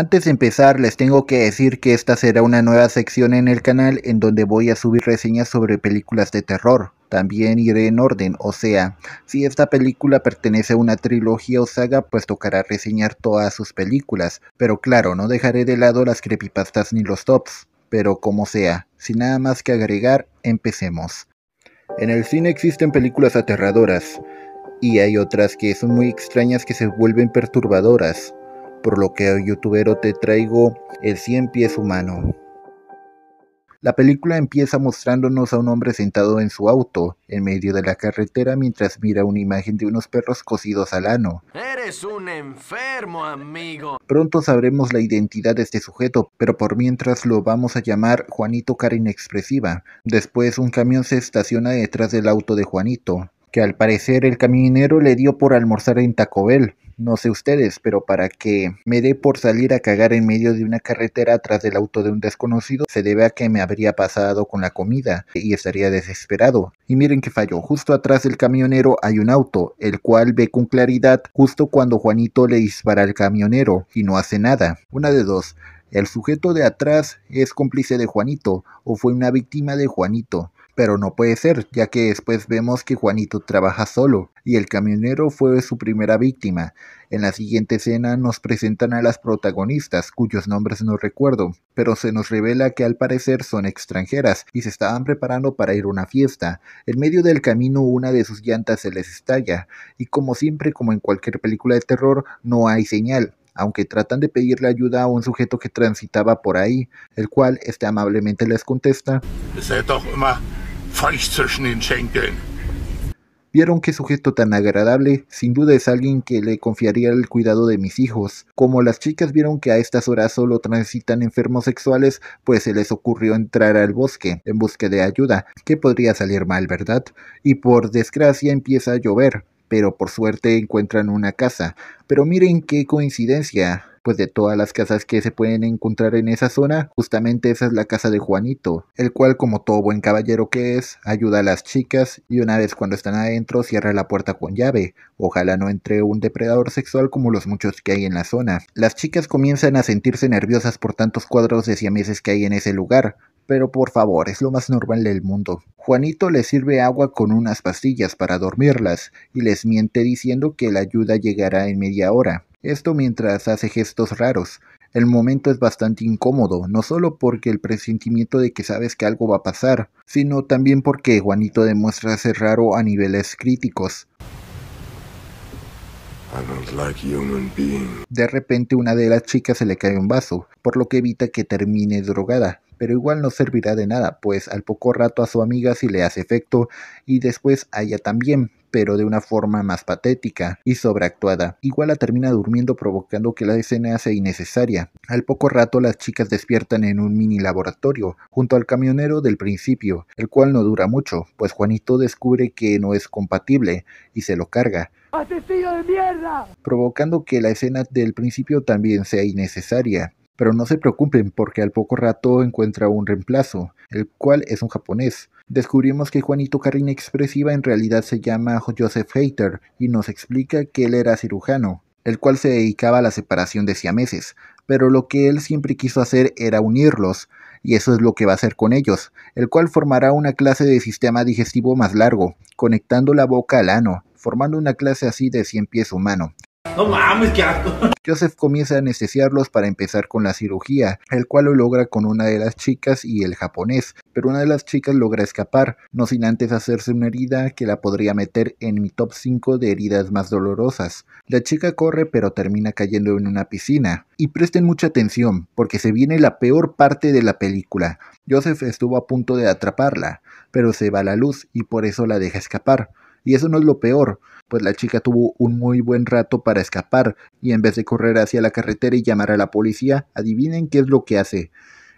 Antes de empezar les tengo que decir que esta será una nueva sección en el canal en donde voy a subir reseñas sobre películas de terror. También iré en orden, o sea, si esta película pertenece a una trilogía o saga, pues tocará reseñar todas sus películas. Pero claro, no dejaré de lado las creepypastas ni los tops. Pero como sea, sin nada más que agregar, empecemos. En el cine existen películas aterradoras, y hay otras que son muy extrañas que se vuelven perturbadoras por lo que youtubero te traigo el 100 pies humano. La película empieza mostrándonos a un hombre sentado en su auto, en medio de la carretera, mientras mira una imagen de unos perros cocidos al ano. Eres un enfermo, amigo. Pronto sabremos la identidad de este sujeto, pero por mientras lo vamos a llamar Juanito Cara Inexpresiva. Después un camión se estaciona detrás del auto de Juanito que al parecer el camionero le dio por almorzar en Tacobel. No sé ustedes, pero para que me dé por salir a cagar en medio de una carretera atrás del auto de un desconocido, se debe a que me habría pasado con la comida y estaría desesperado. Y miren que falló, justo atrás del camionero hay un auto, el cual ve con claridad justo cuando Juanito le dispara al camionero y no hace nada. Una de dos, el sujeto de atrás es cómplice de Juanito o fue una víctima de Juanito. Pero no puede ser, ya que después vemos que Juanito trabaja solo y el camionero fue su primera víctima. En la siguiente escena nos presentan a las protagonistas, cuyos nombres no recuerdo, pero se nos revela que al parecer son extranjeras y se estaban preparando para ir a una fiesta. En medio del camino una de sus llantas se les estalla y como siempre como en cualquier película de terror no hay señal, aunque tratan de pedirle ayuda a un sujeto que transitaba por ahí, el cual este amablemente les contesta. Vieron que sujeto tan agradable, sin duda es alguien que le confiaría el cuidado de mis hijos. Como las chicas vieron que a estas horas solo transitan enfermos sexuales, pues se les ocurrió entrar al bosque en busca de ayuda, que podría salir mal, ¿verdad? Y por desgracia empieza a llover, pero por suerte encuentran una casa. Pero miren qué coincidencia, pues, de todas las casas que se pueden encontrar en esa zona, justamente esa es la casa de Juanito, el cual como todo buen caballero que es, ayuda a las chicas y una vez cuando están adentro cierra la puerta con llave, ojalá no entre un depredador sexual como los muchos que hay en la zona. Las chicas comienzan a sentirse nerviosas por tantos cuadros de siameses que hay en ese lugar, pero por favor, es lo más normal del mundo. Juanito les sirve agua con unas pastillas para dormirlas y les miente diciendo que la ayuda llegará en media hora. Esto mientras hace gestos raros. El momento es bastante incómodo, no solo porque el presentimiento de que sabes que algo va a pasar, sino también porque Juanito demuestra ser raro a niveles críticos. de repente una de las chicas se le cae un vaso, por lo que evita que termine drogada pero igual no servirá de nada, pues al poco rato a su amiga sí le hace efecto y después a ella también, pero de una forma más patética y sobreactuada. Igual la termina durmiendo provocando que la escena sea innecesaria. Al poco rato las chicas despiertan en un mini laboratorio junto al camionero del principio, el cual no dura mucho, pues Juanito descubre que no es compatible y se lo carga. de mierda! Provocando que la escena del principio también sea innecesaria. Pero no se preocupen porque al poco rato encuentra un reemplazo, el cual es un japonés. Descubrimos que Juanito Carrina Expresiva en realidad se llama Joseph Hater y nos explica que él era cirujano, el cual se dedicaba a la separación de siameses, pero lo que él siempre quiso hacer era unirlos, y eso es lo que va a hacer con ellos, el cual formará una clase de sistema digestivo más largo, conectando la boca al ano, formando una clase así de 100 pies humano, no mames, Joseph comienza a anestesiarlos para empezar con la cirugía, el cual lo logra con una de las chicas y el japonés, pero una de las chicas logra escapar, no sin antes hacerse una herida que la podría meter en mi top 5 de heridas más dolorosas. La chica corre pero termina cayendo en una piscina. Y presten mucha atención, porque se viene la peor parte de la película. Joseph estuvo a punto de atraparla, pero se va la luz y por eso la deja escapar. Y eso no es lo peor, pues la chica tuvo un muy buen rato para escapar, y en vez de correr hacia la carretera y llamar a la policía, adivinen qué es lo que hace.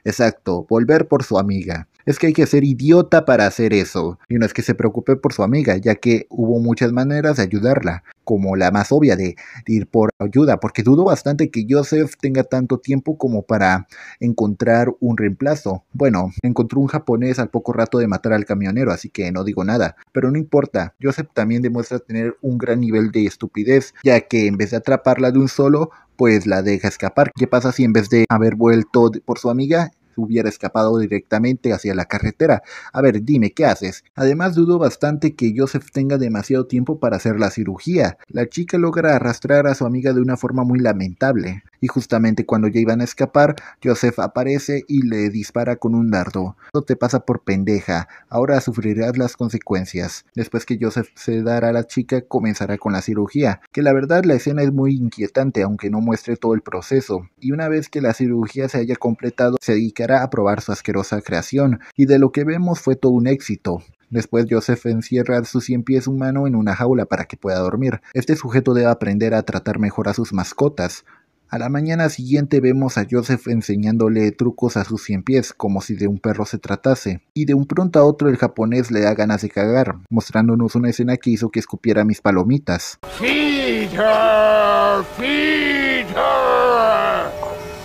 Exacto, volver por su amiga. Es que hay que ser idiota para hacer eso. Y no es que se preocupe por su amiga, ya que hubo muchas maneras de ayudarla, como la más obvia de, ir por ayuda, porque dudo bastante que Joseph tenga tanto tiempo como para encontrar un reemplazo. Bueno, encontró un japonés al poco rato de matar al camionero, así que no digo nada. Pero no importa, Joseph también demuestra tener un gran nivel de estupidez, ya que en vez de atraparla de un solo, pues la deja escapar. ¿Qué pasa si en vez de haber vuelto por su amiga, hubiera escapado directamente hacia la carretera. A ver, dime, ¿qué haces? Además, dudo bastante que Joseph tenga demasiado tiempo para hacer la cirugía. La chica logra arrastrar a su amiga de una forma muy lamentable y justamente cuando ya iban a escapar, Joseph aparece y le dispara con un dardo. No te pasa por pendeja, ahora sufrirás las consecuencias. Después que Joseph se dará a la chica, comenzará con la cirugía, que la verdad la escena es muy inquietante aunque no muestre todo el proceso, y una vez que la cirugía se haya completado, se dedicará a probar su asquerosa creación, y de lo que vemos fue todo un éxito. Después Joseph encierra a su cien pies humano en una jaula para que pueda dormir. Este sujeto debe aprender a tratar mejor a sus mascotas, a la mañana siguiente vemos a Joseph enseñándole trucos a sus cien pies, como si de un perro se tratase, y de un pronto a otro el japonés le da ganas de cagar, mostrándonos una escena que hizo que escupiera mis palomitas.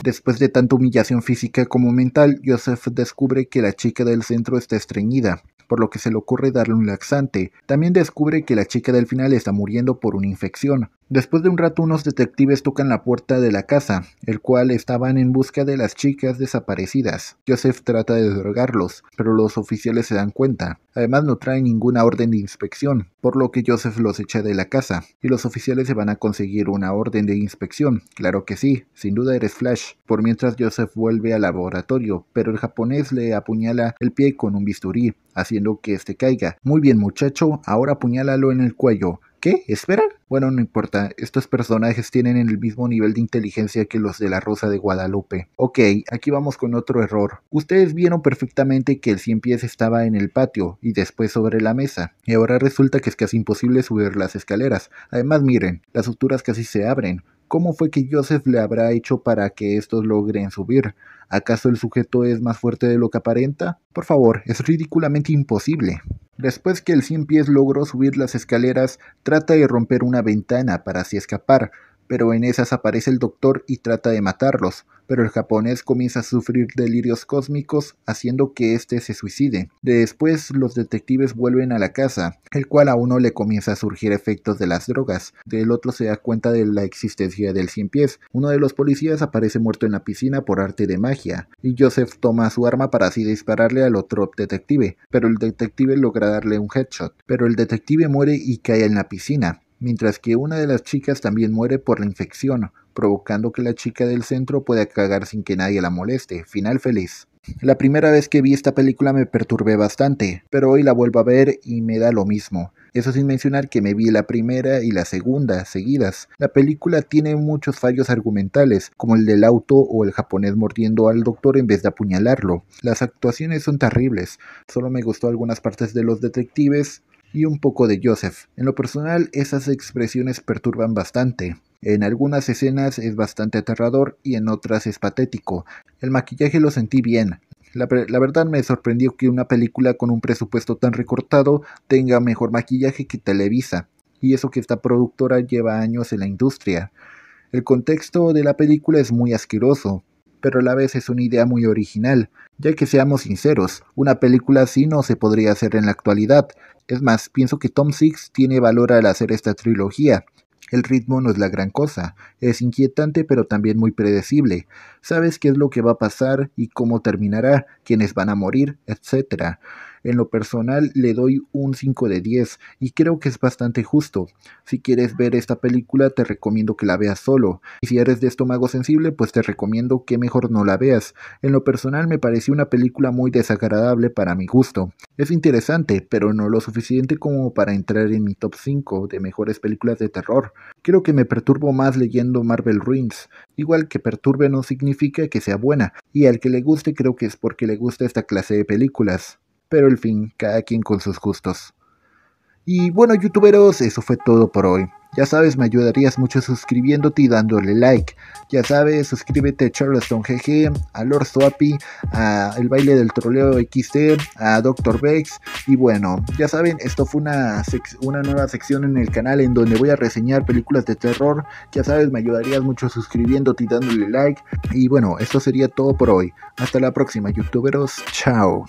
Después de tanta humillación física como mental, Joseph descubre que la chica del centro está estreñida, por lo que se le ocurre darle un laxante. También descubre que la chica del final está muriendo por una infección, Después de un rato unos detectives tocan la puerta de la casa, el cual estaban en busca de las chicas desaparecidas. Joseph trata de drogarlos, pero los oficiales se dan cuenta. Además no traen ninguna orden de inspección, por lo que Joseph los echa de la casa, y los oficiales se van a conseguir una orden de inspección. Claro que sí, sin duda eres Flash. Por mientras Joseph vuelve al laboratorio, pero el japonés le apuñala el pie con un bisturí, haciendo que éste caiga. Muy bien muchacho, ahora apuñálalo en el cuello. ¿Qué? ¿Esperan? Bueno, no importa, estos personajes tienen el mismo nivel de inteligencia que los de la Rosa de Guadalupe. Ok, aquí vamos con otro error. Ustedes vieron perfectamente que el cien pies estaba en el patio y después sobre la mesa, y ahora resulta que es casi imposible subir las escaleras. Además, miren, las suturas casi se abren. ¿Cómo fue que Joseph le habrá hecho para que estos logren subir? ¿Acaso el sujeto es más fuerte de lo que aparenta? Por favor, es ridículamente imposible. Después que el Cien Pies logró subir las escaleras, trata de romper una ventana para así escapar, pero en esas aparece el doctor y trata de matarlos, pero el japonés comienza a sufrir delirios cósmicos haciendo que éste se suicide. Después los detectives vuelven a la casa, el cual a uno le comienza a surgir efectos de las drogas, del otro se da cuenta de la existencia del cien pies, uno de los policías aparece muerto en la piscina por arte de magia, y Joseph toma su arma para así dispararle al otro detective, pero el detective logra darle un headshot, pero el detective muere y cae en la piscina mientras que una de las chicas también muere por la infección, provocando que la chica del centro pueda cagar sin que nadie la moleste. Final feliz. La primera vez que vi esta película me perturbé bastante, pero hoy la vuelvo a ver y me da lo mismo. Eso sin mencionar que me vi la primera y la segunda seguidas. La película tiene muchos fallos argumentales, como el del auto o el japonés mordiendo al doctor en vez de apuñalarlo. Las actuaciones son terribles. Solo me gustó algunas partes de los detectives, y un poco de Joseph. En lo personal, esas expresiones perturban bastante. En algunas escenas es bastante aterrador y en otras es patético. El maquillaje lo sentí bien. La, la, verdad me sorprendió que una película con un presupuesto tan recortado tenga mejor maquillaje que Televisa. Y eso que esta productora lleva años en la industria. El contexto de la película es muy asqueroso pero a la vez es una idea muy original, ya que seamos sinceros, una película así no se podría hacer en la actualidad. Es más, pienso que Tom Six tiene valor al hacer esta trilogía. El ritmo no es la gran cosa, es inquietante pero también muy predecible. Sabes qué es lo que va a pasar y cómo terminará, quiénes van a morir, etc. En lo personal le doy un 5 de 10 y creo que es bastante justo. Si quieres ver esta película te recomiendo que la veas solo. Y si eres de estómago sensible pues te recomiendo que mejor no la veas. En lo personal me pareció una película muy desagradable para mi gusto. Es interesante, pero no lo suficiente como para entrar en mi top 5 de mejores películas de terror. Creo que me perturbo más leyendo Marvel Ruins. Igual que perturbe no significa que sea buena, y al que le guste creo que es porque le gusta esta clase de películas. Pero el fin, cada quien con sus gustos. Y bueno, youtuberos, eso fue todo por hoy. Ya sabes, me ayudarías mucho suscribiéndote y dándole like. Ya sabes, suscríbete a Charleston GG, a Lord Swappy, a El Baile del Troleo XT, a Doctor Bex. Y bueno, ya saben, esto fue una, una nueva sección en el canal en donde voy a reseñar películas de terror. Ya sabes, me ayudarías mucho suscribiéndote y dándole like. Y bueno, esto sería todo por hoy. Hasta la próxima, youtuberos. Chao.